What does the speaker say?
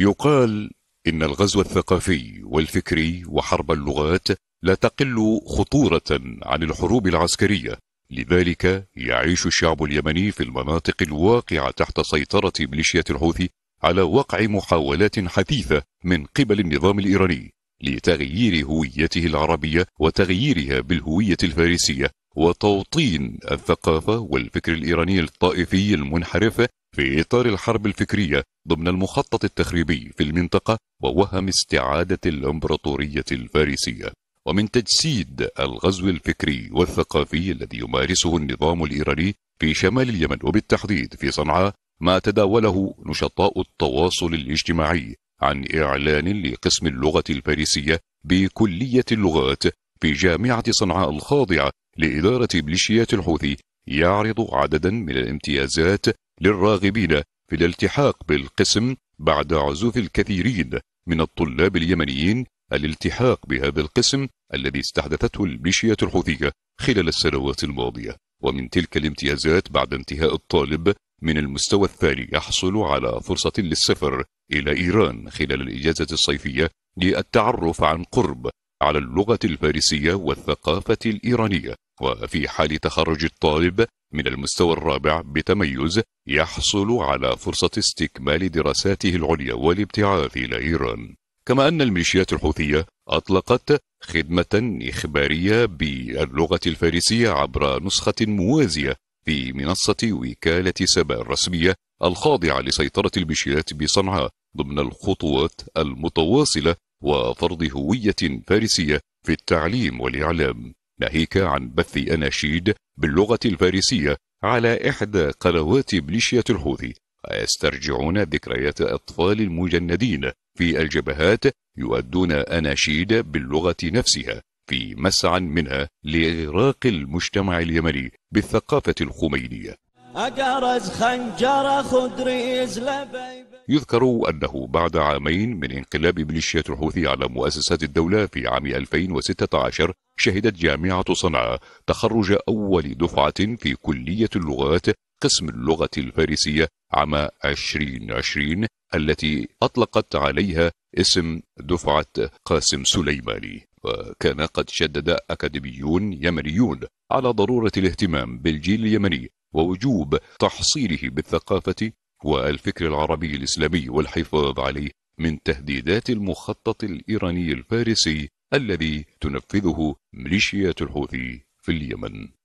يقال إن الغزو الثقافي والفكري وحرب اللغات لا تقل خطورة عن الحروب العسكرية لذلك يعيش الشعب اليمني في المناطق الواقعة تحت سيطرة ميليشيا الحوثي على وقع محاولات حثيثة من قبل النظام الإيراني لتغيير هويته العربية وتغييرها بالهوية الفارسية وتوطين الثقافة والفكر الإيراني الطائفي المنحرف في إطار الحرب الفكرية ضمن المخطط التخريبي في المنطقة ووهم استعادة الإمبراطورية الفارسية ومن تجسيد الغزو الفكري والثقافي الذي يمارسه النظام الإيراني في شمال اليمن وبالتحديد في صنعاء ما تداوله نشطاء التواصل الاجتماعي عن إعلان لقسم اللغة الفارسية بكلية اللغات في جامعة صنعاء الخاضعة لإدارة ميليشيات الحوثي يعرض عددا من الامتيازات للراغبين في الالتحاق بالقسم بعد عزوف الكثيرين من الطلاب اليمنيين الالتحاق بهذا القسم الذي استحدثته الميليشيا الحوثية خلال السنوات الماضية ومن تلك الامتيازات بعد انتهاء الطالب من المستوى الثاني يحصل على فرصة للسفر إلى إيران خلال الإجازة الصيفية للتعرف عن قرب على اللغة الفارسية والثقافة الإيرانية وفي حال تخرج الطالب من المستوى الرابع بتميز يحصل على فرصة استكمال دراساته العليا والابتعاث إلى إيران كما أن الميليشيات الحوثية أطلقت خدمة إخبارية باللغة الفارسية عبر نسخة موازية في منصة وكالة سبا الرسمية الخاضعة لسيطرة الميليشيات بصنعاء ضمن الخطوات المتواصلة وفرض هوية فارسية في التعليم والإعلام ناهيك عن بث أناشيد باللغة الفارسية على إحدى قنوات ميليشيا الحوثي ويسترجعون ذكريات أطفال المجندين في الجبهات يؤدون أناشيد باللغة نفسها في مسعى منها لإغراق المجتمع اليمني بالثقافة الخمينية أجرز خنجر خدريز لبن يذكر أنه بعد عامين من انقلاب ميليشيات الحوثي على مؤسسات الدولة في عام 2016 شهدت جامعة صنعاء تخرج أول دفعة في كلية اللغات قسم اللغة الفارسية عام 2020 التي أطلقت عليها اسم دفعة قاسم سليماني وكان قد شدد أكاديميون يمنيون على ضرورة الاهتمام بالجيل اليمني ووجوب تحصيله بالثقافة والفكر العربي الإسلامي والحفاظ عليه من تهديدات المخطط الإيراني الفارسي الذي تنفذه ميليشيات الحوثي في اليمن